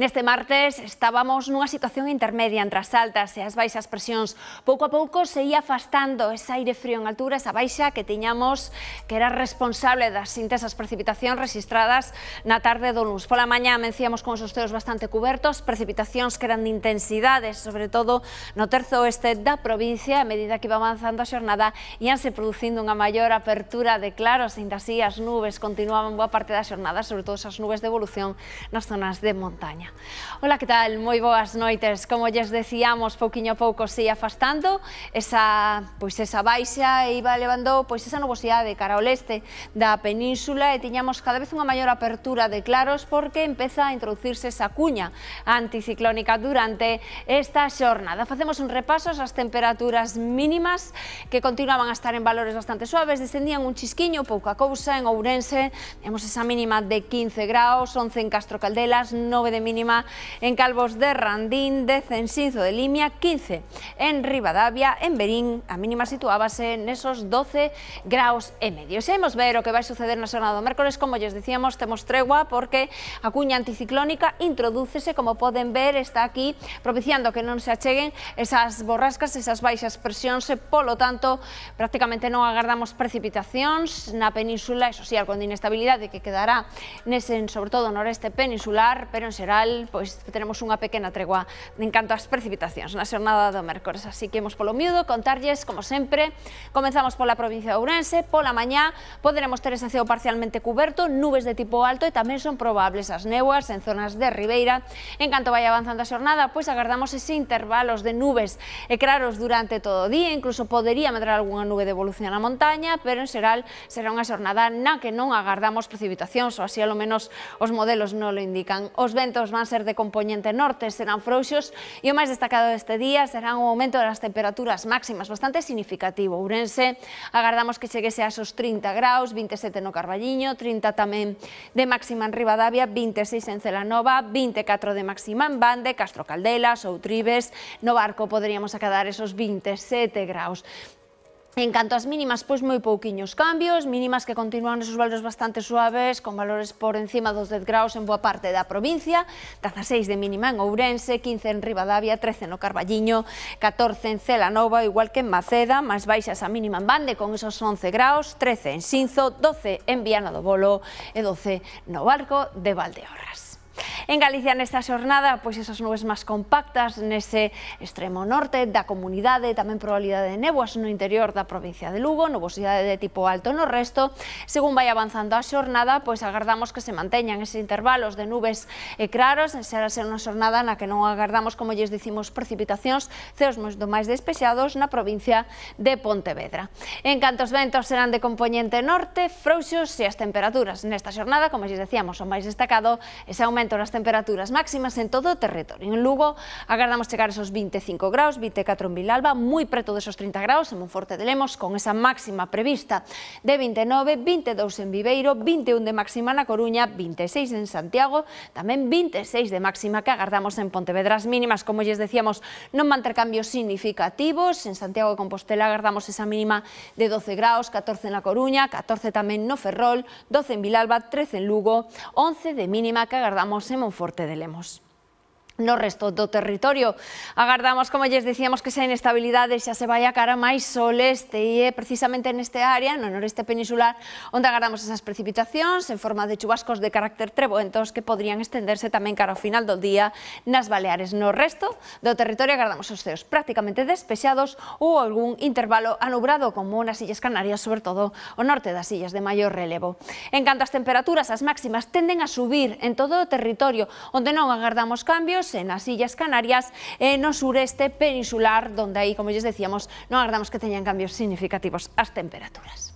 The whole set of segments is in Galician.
Neste martes estábamos nunha situación intermedia entre as altas e as baixas presións. Pouco a pouco se ia afastando ese aire frío en altura, esa baixa que tiñamos que era responsable das intensas precipitacións registradas na tarde do lunes. Pola mañá mencíamos con sosteos bastante cubertos, precipitacións que eran de intensidades, sobre todo no terzo oeste da provincia, a medida que iba avanzando a xornada, íanse producindo unha maior apertura de claros, ainda así as nubes continuaban boa parte da xornada, sobre todo esas nubes de evolución nas zonas de montaña. Coruña. Ola, que tal? Moi boas noites. Como lles decíamos, pouquiño a pouco se ia afastando esa, pois esa baixa e iba levando pois esa nubosidade cara ao leste da península e tiñamos cada vez unha maior apertura de claros porque empeza a introducirse esa cuña anticiclónica durante esta xornada. Facemos un repaso ás temperaturas mínimas que continuaban a estar en valores bastante suaves, descendían un chisquiño, pouca cousa en Ourense, temos esa mínima de 15 graus, 11 en Castro Caldelas, 9 de mínima mínima en Calvos de Randín, de Censinzo de Limia, 15 en Rivadavia, en Berín, a mínima situábase esos 12 graus e medio. Se imos ver o que vai suceder na xornada do mércores, como lles dicíamos, temos tregua porque a cuña anticiclónica introdúcese, como poden ver, está aquí propiciando que non se acheguen esas borrascas, esas baixas presións e, polo tanto, prácticamente non agardamos precipitacións na península, eso sí, algo de inestabilidade que quedará nese, sobre todo, noreste peninsular, pero en xeral igual pois teremos unha pequena tregua en canto ás precipitacións na xornada do mércores, así que imos polo miúdo contarlles como sempre. Comenzamos pola provincia de Ourense, pola mañá poderemos ter ese ceo parcialmente cuberto, nubes de tipo alto e tamén son probables as neuas en zonas de Ribeira. En canto vai avanzando a xornada, pois agardamos ese intervalos de nubes e claros durante todo o día, incluso podería medrar algunha nube de evolución na montaña, pero en xeral será unha xornada na que non agardamos precipitacións, ou así alo menos os modelos non lo indican. Os ventos van ser de componente norte, serán frouxos e o máis destacado deste día será un aumento das temperaturas máximas bastante significativo. Ourense agardamos que cheguese aos 30 graus, 27 no Carballiño, 30 tamén de máxima en Rivadavia, 26 en Celanova, 24 de máxima en Bande, Castro Caldelas ou Tribes. No barco poderíamos acadar esos 27 graus. En canto ás mínimas, pois moi pouquiños cambios, mínimas que continúan esos valores bastante suaves, con valores por encima dos 10 graus en boa parte da provincia, 16 de mínima en Ourense, 15 en Rivadavia, 13 no Carballiño, 14 en Cela Nova, igual que en Maceda, máis baixas a mínima en Bande con esos 11 graus, 13 en Sinzo, 12 en Viana do Bolo e 12 no Barco de Valdeorras. En Galicia nesta xornada, pois esas nubes máis compactas nese extremo norte da comunidade, tamén probabilidade de néboas no interior da provincia de Lugo, nubosidade de tipo alto no resto. Según vai avanzando a xornada, pois agardamos que se manteñan eses intervalos de nubes e eh, claros, será ser unha xornada na que non agardamos, como lles dicimos, precipitacións, ceos do máis despexados na provincia de Pontevedra. En canto ventos serán de componente norte, frouxos e as temperaturas nesta xornada, como lles decíamos, o máis destacado ese aumento as temperaturas máximas en todo o territorio. En Lugo agardamos chegar esos 25 graus, 24 en Vilalba, moi preto desos 30 graus en Monforte de Lemos, con esa máxima prevista de 29, 22 en Viveiro, 21 de máxima na Coruña, 26 en Santiago, tamén 26 de máxima que agardamos en Pontevedra. As mínimas, como lles decíamos, non van ter cambios significativos. En Santiago de Compostela agardamos esa mínima de 12 graus, 14 en La Coruña, 14 tamén no Ferrol, 12 en Vilalba, 13 en Lugo, 11 de mínima que agardamos un Monforte de Lemos. no resto do territorio. Agardamos, como lles dicíamos, que esa inestabilidade xa se vai a cara máis soleste e é precisamente neste área, no noreste peninsular, onde agardamos esas precipitacións en forma de chubascos de carácter treboentos que podrían estenderse tamén cara ao final do día nas Baleares. No resto do territorio agardamos os ceos prácticamente despexados ou algún intervalo anubrado como nas Illas Canarias, sobre todo o norte das illas de maior relevo. En canto ás temperaturas, as máximas tenden a subir en todo o territorio, onde non agardamos cambios en las Islas Canarias, en el sureste peninsular, donde ahí, como ya decíamos, no agarramos que tenían cambios significativos las temperaturas.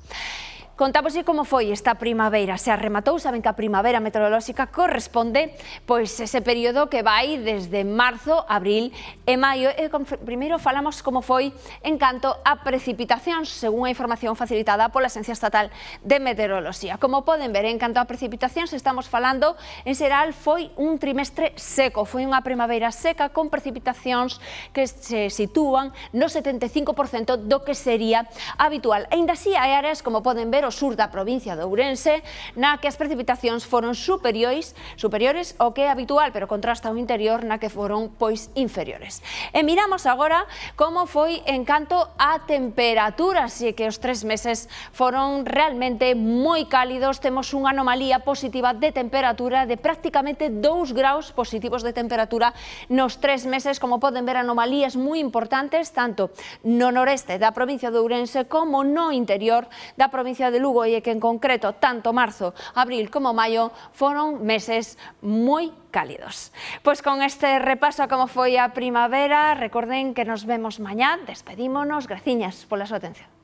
Contámoslle como foi esta primavera. Se arrematou, saben que a primavera meteorolóxica corresponde pois ese período que vai desde marzo, abril e maio. E con, primeiro falamos como foi en canto a precipitación, según a información facilitada pola Esencia Estatal de Meteoroloxía. Como poden ver, en canto a se estamos falando, en xeral foi un trimestre seco, foi unha primavera seca con precipitacións que se sitúan no 75% do que sería habitual. Ainda así, hai áreas como poden ver o sur da provincia de Ourense, na que as precipitacións foron superiores, superiores ao que é habitual, pero contrasta o interior na que foron pois inferiores. E miramos agora como foi en canto a temperatura, así que os tres meses foron realmente moi cálidos, temos unha anomalía positiva de temperatura de prácticamente 2 graus positivos de temperatura nos tres meses, como poden ver anomalías moi importantes, tanto no noreste da provincia de Ourense como no interior da provincia de de Lugo y que en concreto tanto marzo, abril como mayo fueron meses muy cálidos. Pues con este repaso a cómo fue a primavera, recuerden que nos vemos mañana, despedímonos, graciñas por su atención.